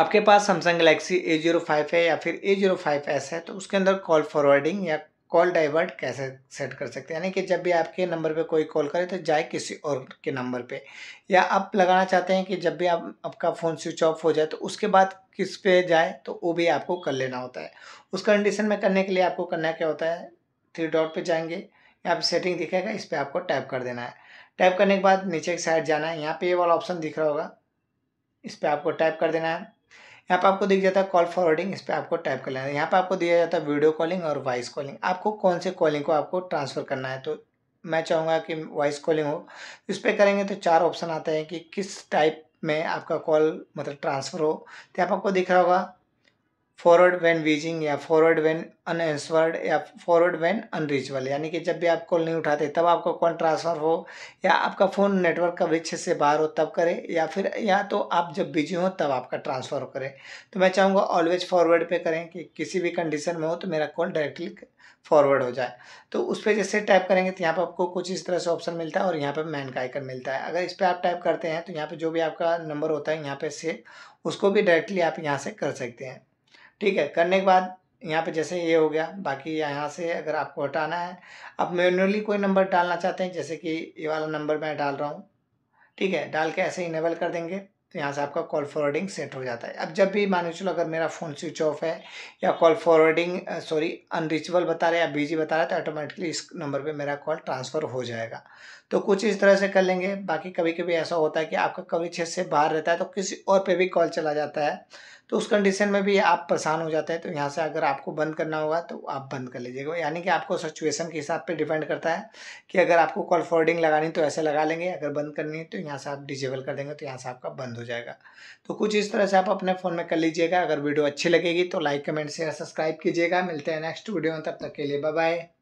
आपके पास Samsung galaxy A zero five है या फिर ए जीरो फाइव एस है तो उसके अंदर कॉल फॉरवर्डिंग या कॉल डाइवर्ट कैसे सेट कर सकते हैं यानी कि जब भी आपके नंबर पे कोई कॉल करे तो जाए किसी और के नंबर पे या आप लगाना चाहते हैं कि जब भी आप आपका फ़ोन स्विच ऑफ हो जाए तो उसके बाद किस पे जाए तो वो भी आपको कर लेना होता है उस कंडीशन में करने के लिए आपको करना क्या होता है थ्री डॉट पे जाएंगे यहाँ पे सेटिंग दिखेगा इस पर आपको टैप कर देना है टैप करने के बाद नीचे की साइड जाना है यहाँ पर ये वाला ऑप्शन दिख रहा होगा इस पर आपको टैप कर देना है यहाँ पर आपको दिख जाता है कॉल फॉरवर्डिंग इस पर आपको टाइप कर लेना है यहाँ पर आपको दिया जाता है वीडियो कॉलिंग और वॉइस कॉलिंग आपको कौन से कॉलिंग को आपको ट्रांसफ़र करना है तो मैं चाहूँगा कि वॉइस कॉलिंग हो इस पर करेंगे तो चार ऑप्शन आते हैं कि किस टाइप में आपका कॉल मतलब ट्रांसफ़र हो तो यहाँ पर आपको दिख रहा होगा फॉरवर्ड वैन वीजिंग या फॉरवर्ड वैन अनएंसवर्ड या फॉरवर्ड वैन अनरीचबल यानी कि जब भी आप कॉल नहीं उठाते तब आपका कॉल ट्रांसफ़र हो या आपका फ़ोन नेटवर्क का वृक्ष से बाहर हो तब करें या फिर या तो आप जब बिजी हो तब आपका ट्रांसफ़र करें तो मैं चाहूँगा ऑलवेज फॉरवर्ड पे करें कि किसी भी कंडीशन में हो तो मेरा कॉल डायरेक्टली फॉरवर्ड हो जाए तो उस पर जैसे टाइप करेंगे तो यहाँ पर आपको कुछ इस तरह से ऑप्शन मिलता है और यहाँ पर मैन का आइकन मिलता है अगर इस पर आप टाइप करते हैं तो यहाँ पर जो भी आपका नंबर होता है यहाँ पर से उसको भी डायरेक्टली आप यहाँ से कर सकते हैं ठीक है करने के बाद यहाँ पे जैसे ये हो गया बाकी यहाँ से अगर आपको हटाना है आप मैनुअली कोई नंबर डालना चाहते हैं जैसे कि ये वाला नंबर मैं डाल रहा हूँ ठीक है डाल के ऐसे इनेबल कर देंगे तो यहाँ से आपका कॉल फॉरवर्डिंग सेट हो जाता है अब जब भी मान चलो अगर मेरा फ़ोन स्विच ऑफ है या कॉल फॉरवर्डिंग सॉरी अनरीचेबल बता रहा है या बिजी बता रहा है तो ऑटोमेटिकली इस नंबर पे मेरा कॉल ट्रांसफ़र हो जाएगा तो कुछ इस तरह से कर लेंगे बाकी कभी कभी ऐसा होता है कि आपका कवरेज छेद से बाहर रहता है तो किसी और पर भी कॉल चला जाता है तो उस कंडीशन में भी आप परेशान हो जाते हैं तो यहाँ से अगर आपको बंद करना होगा तो आप बंद कर लीजिएगा यानी कि आपको सिचुएशन के हिसाब पे डिपेंड करता है कि अगर आपको कॉल फॉरवर्डिंग लगानी तो ऐसे लगा लेंगे अगर बंद करनी है तो यहाँ से आप डिजेबल कर देंगे तो यहाँ से आपका बंद हो जाएगा तो कुछ इस तरह से आप अपने फ़ोन में कर लीजिएगा अगर वीडियो अच्छी लगेगी तो लाइक कमेंट शेयर सब्सक्राइब कीजिएगा मिलते हैं नेक्स्ट वीडियो में तब तक के लिए बाय